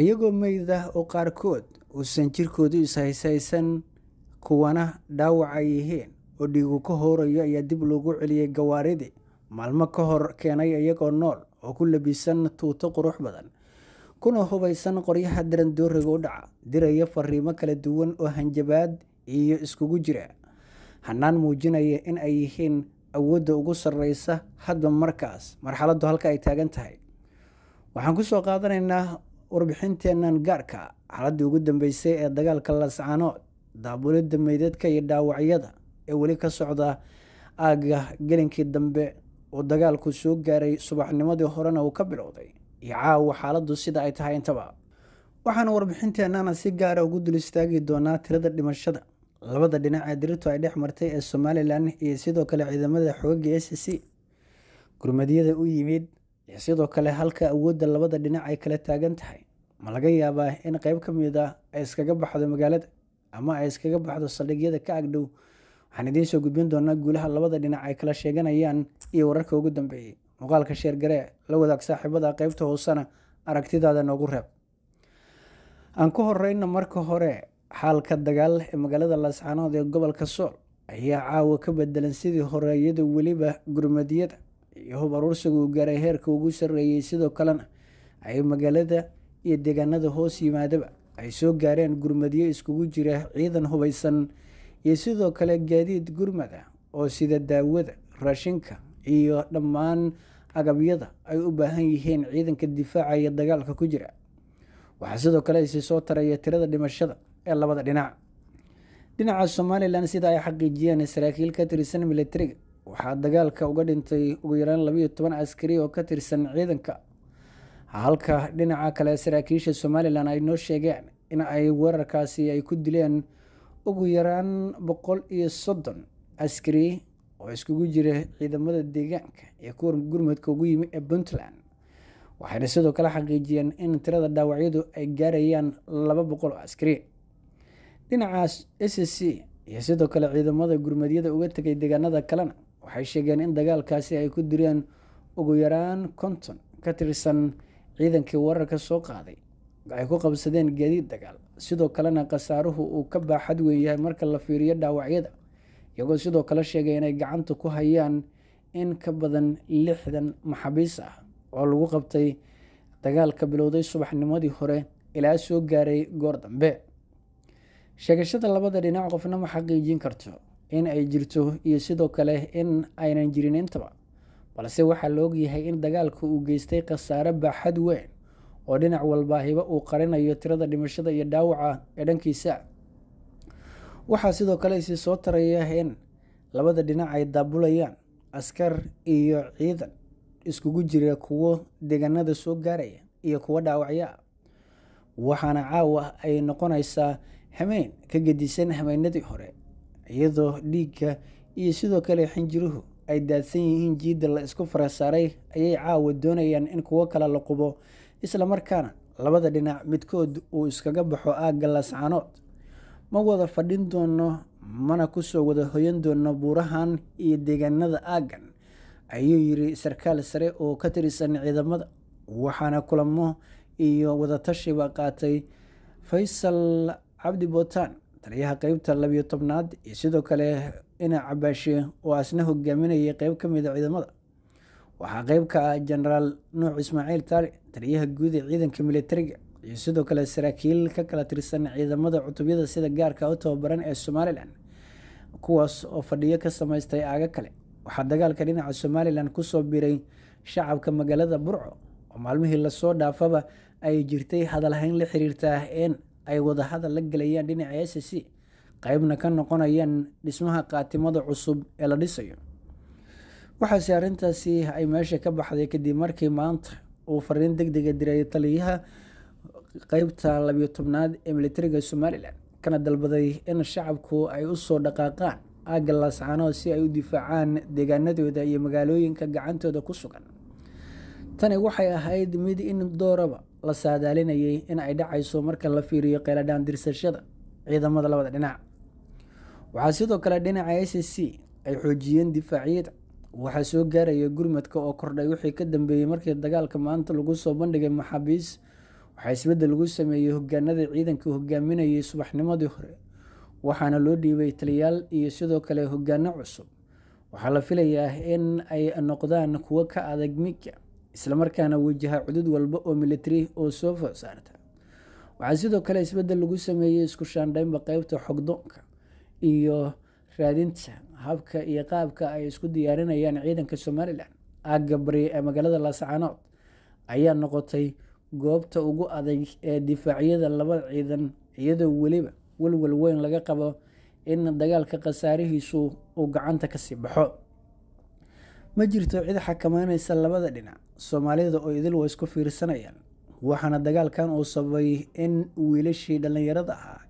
iyagoo meyd ah oo qaarkood uusan jirkoodu ishaysaysan kuwana dhaawac ay yihiin oo dhiigu ka hoorayo ayaa dib loogu celiyey gawaaridii maalmo ka hor keenay iyagoo nool oo ku labisan tuuto qurux badan kuna hubaysan qoryaha doorriga u dhaca diraya fariimo kala duwan oo hanjabaad iyo iskugu jira hanaan muujinaya in ay yihiin awoodda ugu sarraysa hadba markaas marxaladdu halka ay taagan tahay waxaan ku soo qaadanaynaa warbixinteennan gaarka xaladdii ugu dambeysay ee dagaalka lascaanood daabulidda meydadka iyo dhaawacyada ee weli ka socda aagga gelinkii dambe uu dagaalku soo gaaray subaxnimadii horena uu ka bilowday iyo caawa xaaladdu sida ay tahay intaba waxaana warbixinteennana si gaara ah ugu dul istaagi doonaa tirada dhimashada labada dhinac ee diritu ay dhex martay ee somalilan iyo sidoo kale ciidamada xoogga s c gurmadiyada u yimid iyo sidoo kale halka awoodda labada dhinac ay kala taagan tahay ma laga yaabaa in qayb ka mid ah ay iskaga baxdo magaalada ama ay iskaga baxdo saldhigyada ka agdhow waxaan idiin soo gudbin doonaa guulaha labada dhinac ay kala sheeganayaan iyo wararka ugu dambeeyey muuqaalka sheergaree la wadaag saaxiibada qaybta hoosana aragtidaada noogu reeb aan ku horeyna marka hore xaalka dagaal ee magaalada laascaanood ee gobolka sool ayaa caawa ka bedelan sidii hore iyadoo weliba gurmadiyada iyo hub aruursiga aruursigu gaaray heerka ugu sarreeyey sidoo kalena ay magaalada iyo deegaanada hoos yimaadaba ay soo gaareen gurmadyo iskugu jira ciidan hubaysan iyo sidoo kale gaadiid gurmad ah oo sida daawada raashinka iyo dhammaan agabyada ay u baahan yihiin ciidanka difaaca iyo dagaalka ku jira waxaa sidoo kale isi soo taraya tirada dhimashada ee labada dhinac dhinaca somalilan sida ay xaqiijiyeen saraakiil ka tirsan milatariga waxaa dagaalka uga dhintay ugu yaraan labaiyo toban askari oo ka tirsan ciidanka halka dhinaca kale saraakiisha somalilan ay noo sheegeen in ay weerarkaasi ay ku dileen ugu yaraan boqol iyo soddon askari oo iskugu jira ciidamada deegaanka ee kuwa gurmadka ugu yimi ee puntland waxayna sidoo kale xaqiijiyeen in tirada dhaawacyadu ay gaarayaan laba boqol oo askari dhinacaas s c iyo sidoo kale ciidamada gurmadyada uga tegay deegaanada kalena waxay sheegeen in dagaalkaasi ay ku direen ugu yaraan konton ka tirsan ciidankii wararka soo qaaday ay ku qabsadeen gaadiid dagaal sidoo kalena khasaaruhu uu ka baaxad weyn yahay marka la fiiriyo dhaawacyada iyagoo sidoo kale sheegay inay gacanta ku hayaan in ka badan lixdan maxabiis ah oo lagu qabtay dagaalka bilowday subaxnimadii hore ilaa soo gaaray goor dambe sheegashada labada dhinac qofna ma xaqiijin karto in ay jirto iyo sidoo kale in aynan jirin intaba balse waxaa la ogyahay in dagaalku uu geystay khasaare baaxad weyn oo dhinac walba hibo uu qarinayo tirada dhimashada iyo dhaawaca ee dhankiisa waxaa sidoo kale isii soo taraya in labada dhinac ay daabulayaan askar iyo ciidan iskugu jira kuwo deegaanada soo gaaraya iyo kuwo dhaawacya waxaana caawa ay noqonaysaa hameyn ka gedisan hameynadii hore iyadoo dhiigga iyo sidoo kale xinjiruhu ay daadsan yihiin jiidda la isku farasaaray ayay caawa doonayaan in kuwo kale la qubo islamarkaana labada dhinac midkood uu iskaga baxo aagga laascaanood ma wada fadhin doono mana ku soo wada hoyan doono buurahan iyo deegaanada aaggan ayuu yidhi sarkaal sare oo ka tirsan ciidamada waxaana kulamo iyo wadatashiba qaatay faysal cabdi bootaan taliyaha qeybta labiyo tobnaad iyo sidoo kale ina cabaashe oo asna hogaaminayay qeyb ka mida ah ciidamada waxaa qeyb ka ah jenaraal nuux ismaaciil taali taliyaha guud ee ciidanka militariga iyo sidoo kale saraakiil ka kala tirsan ciidamada cutubyada sida gaarka u tababaran ee somalilan kuwaas oo fadhiyo ka samaystay aaga kale waxaa dagaalka dhinaca somalilan kusoo biray shacabka magaalada burco oo maalmihii lasoo dhaafaba ay jirtay hadalhayn la xiriirta n ay wadahadal la gelayaan dhinaca s c qaybna ka noqonayaan dhismaha qaatimada cusub ee la dhisayo waxaase arrintaasi ay meesha ka baxday kadib markii maanta uu fariin deg dega ah diray taliyaha qeybta labiyo tobnaad ee militariga somalilan kana dalbaday in shacabku ay usoo dhaqaaqaan aagga laascaano si ay u difaacaan deegaanadooda iyo magaalooyinka gacantooda ku sugan tani waxay ahayd mid in dooraba la saadaalinayay in ay dhacayso marka la fiiriyo qeeladhaan dirsashada ciidamada labada dhinac waxaa sidoo kale dhinaca s c ay xoojiyeen difaaciyad waxaa soo gaaraya gurmadka oo kordhay wixii ka dambeeyey markii dagaalka maanta lagu soo bandhigay maxaabiis waxaa isbeddel lagu sameeyey hogaanada ciidanka hogaaminayay subaxnimadii hore waxaana loo dhiibay taliyaal iyo sidoo kale hogaano cusub waxaa la filayaa in ay noqdaan kuwo ka adag mika islamarkaana wajaha cudud walba oo militari oo soo food saarta waxaa sidoo kale isbeddel lagu sameeyey isku shaandhaynba qeybta xogdoonka iyo raadinta habka iyo qaabka ay isku diyaarinayaan ciidanka somalilan aagga ee magaalada laascaanood ayaa noqotay goobta ugu adag ee difaacyada labada ciidan iyadoo weliba walwal weyn laga qabo in dagaalka khasaarihiisu uu gacanta kasii baxo ma jirto cid xakamaynaysa labada dhinac soomaalida oo idil waa isku fiirsanayaan waxaana dagaalkan uu sababay in wiilashii dhallinyarada ahaa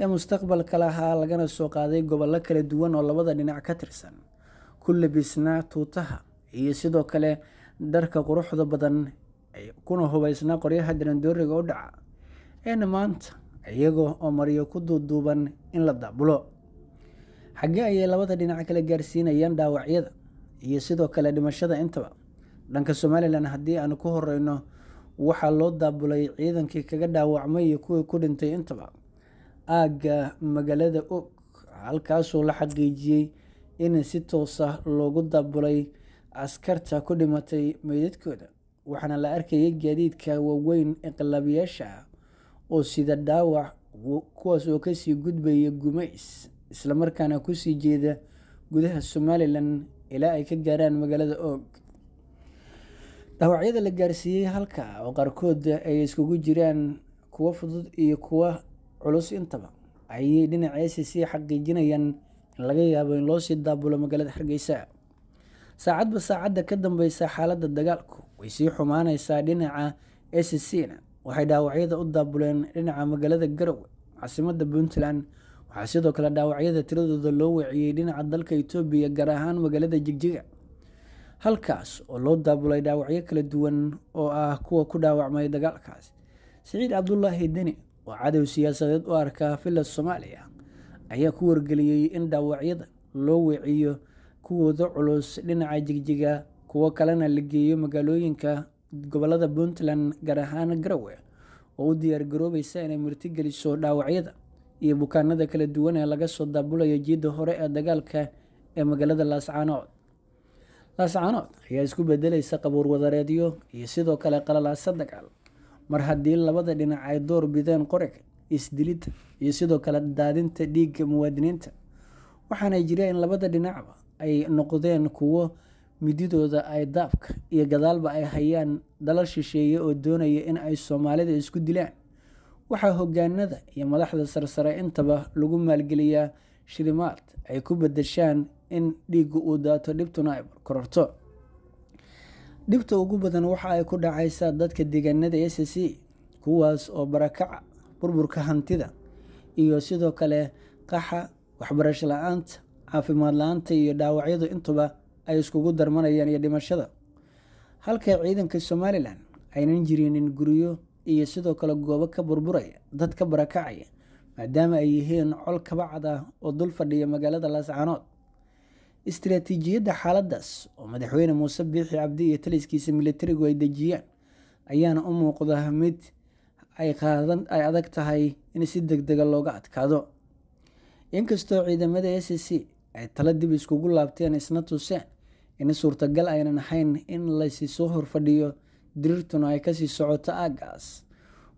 ee mustaqbalka lahaa lagana soo qaaday gobollo kala duwan oo labada dhinac ka tirsan ku labisnaa tuutaha iyo sidoo kale darka quruxda badan kuna hubaysnaa qoryaha darandooriga u dhaca eena maanta iyago oo maryo ku duuduuban in la daabulo xaggee ayay labada dhinac kala gaarsiinayaan dhaawacyada iyo sidoo kale dhimashada intaba dhanka somalilan haddii aanu ku horeyno waxaa loo daabulay ciidankii kaga dhaawacmay iyo kuwii ku dhintay intaba aagga magaalada og halkaasuu la xaqiijiyey in si toosa ah loogu daabulay askarta ku dhimatay meydadkooda waxaana la arkayay gaadiidka waaweyn iqlaabiyaasha ah oo sida dhaawac kuwaas oo kasii gudbaya gumays islamarkaana kusii jeeda gudaha somalilan ilaa ay ka gaaraan magaalada oog dhaawacyada la gaarsiiyey halka oo qaarkood ay iskugu jiraan kuwo fudud iyo kuwo culus intaba ayay dhinaceysi sii xaqiijinayaan in laga yaabo in loo sii daabulo magaalada hargeysa saacadba saacadda ka dambeysa xaaladda dagaalku way sii xumaaneysaa dhinaca sc na waxay dhaawacyada u daabuleen dhinaca magaalada garowe caasimadda puntland waxaa sidoo kale dhaawacyada tiradooda loo weeciyey dhinaca dalka etoobiya gaar ahaan magaalada jigjiga halkaas oo loo daabulay dhaawacyo kala duwan oo ah kuwa ku dhaawacmay dagaalkaas saciid cabdulaahi deni oo cadow siyaasadeed u arkaa villa soomaaliya ayaa ku wargeliyey in dhaawacyada loo weeciyo kuwooda culus dhinaca jigjiga kuwo kalena la geeyo magaalooyinka gobolada puntland gaar ahaan garawe oo u diyaar garoobaysa inay martigeliso dhaawacyada iyo bukaanada kala duwan ee laga soo daabulayo jiidda hore ee dagaalka ee magaalada laascaanood laascaanood ayaa isku bedelaysa qabuur wadareedyo iyo sidoo kale qalalaasa dagaal mar haddii labada dhinac ay door bideen qoriga isdilidda iyo sidoo kale daadinta dhiigga muwaadiniinta waxaanay jireen in labada dhinacba ay noqdeen kuwo mididooda ay daabka iyo gadaalba ay hayaan dalal shisheeye oo doonaya in ay soomaalida isku dilaan waxaa hogaanada iyo madaxda sarsare intaba lagu maalgeliyaa shilimaad ay ku badashaan in dhiiggu uu daato dhibtuna ay kororto dhibta ugu badan waxa ay ku dhacaysaa dadka deegaanada s c kuwaas oo barakaca burburka hantida iyo sidoo kale qaxa waxbarasho la-aanta caafimaad la-aanta iyo dhaawacyadu intuba ay iskugu darmanayaan iyo dhimashada halka ciidanka somalilan aynan jirinin guryo iyo sidoo kale goobo ka burburaya dad ka barakacaya maadaama ay yihiin col kabacad ah oo dul fadhiya magaalada laascaanood istaraatiijiyadda xaaladaas oo madaxweyne muuse biixi cabdi iyo taliskiisa militarigu ay dejiyaan ayaana u muuqda mid ay adag tahay in si deg dega ah looga adkaado inkastoo ciidamada s c ay tala dib iskugu laabteen isna tuseen in suurtagal aynan ahayn in laysi soo horfadhiyo diriirtuna ay kasii socoto aaggaas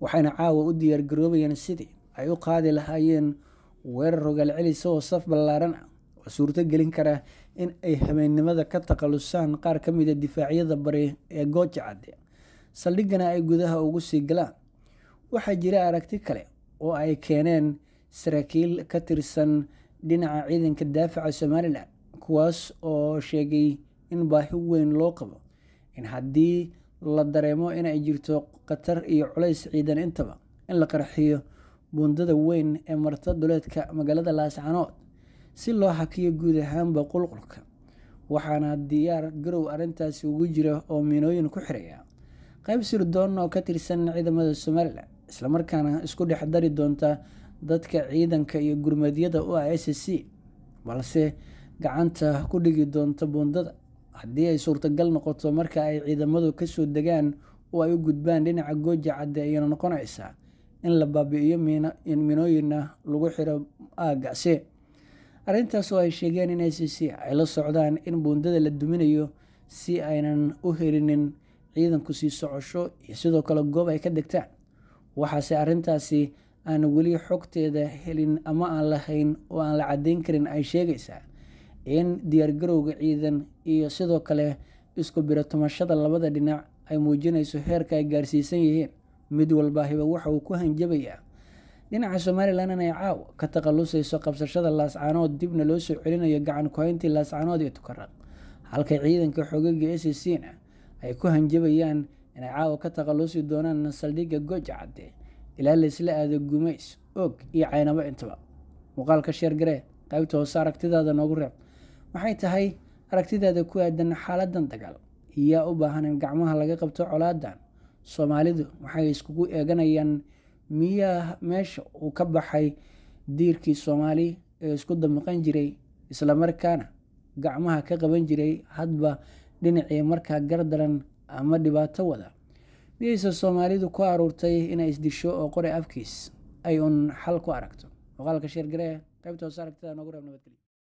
waxayna caawa u diyaar diyaargaroobayeen sidii ay u qaadi lahaayeen weerar rogaal celisa oo saf ballaaran ah oo suurto gelin kara in ay habeennimada ka takhalusaan qaar ka mida ah difaacyada bari ee gooja cadde saldhigana ay gudaha ugu sii galaan waxaa jira aragti kale oo ay keeneen saraakiil ka tirsan dhinaca ciidanka daafaca somalilan kuwaas oo sheegay in baahi weyn loo qabo in haddii la dareemo inay jirto khatar iyo culays ciidan intaba in la qarxiyo buundada weyn ee marta duleedka magaalada laascanood si loo hakiyo guud ahaanba qulqulka waxaana diyaar garow arrintaasi ugu jira oo miinooyin ku xiraya qayb sirdoon oo ka tirsan ciidamada somalilan islamarkaana isku dhex dari doonta dadka ciidanka iyo gurmadyada u a s c balse gacanta ku dhigi doonta buundada haddii ay suurtagal noqoto marka ay ciidamadu kasoo degaan oo ay u gudbaan dhinaca gooja cadde ayayna noqonaysaa in la baabi'iyo minooyinna lagu xiro aaggase arrintaas oo ay sheegeen in icc ay la socdaan in buundada la duminayo si aynan u helinin ciidanku sii socosho iyo sidoo kale goob ay ka degtaan waxaase arrintaasi aan weli xogteeda helin ama aan lahayn oo aan la caddayn karin ay sheegaysaa in diyaargarowga ciidan iyo sidoo kale isku biratumashada labada dhinac ay muujinayso heerka ay gaarsiisan yihiin mid walbaahiba waxa uu ku hanjabayaa dhinaca somalilandan ay caaw ka takhalusayso qabsashada laascaanood dibna loo soo celinayo gacan kuhayntii laascaanood ee tukaraaq halka ciidanka xoogaga a c na ay ku hanjabayaan inay caawa ka takhalusi doonaan saldhigga goja cadde ilaa laysla aado gumays og iyo caynabo intaba muuqaalka sheer qaybta hoose aragtidaada noogu reeb maxay tahay aragtidaada ku aadan xaaladan dagaal iyaa u baahan in gacmaha laga qabto colaadan soomaalidu waxay iskugu eeganayaan miyaa meesha uu ka baxay diirkii soomaali ee isku damiqan jiray islamarkaana gacmaha ka qaban jiray hadba dhinacii markaa gardaran ama dhibaato wada miyayse soomaalidu ku aruurtay inay isdisho oo qori afkiis ay uun xal ku aragto muuqaalka sheergare qaybta hoose aragtida noogu reeb nabadgelyo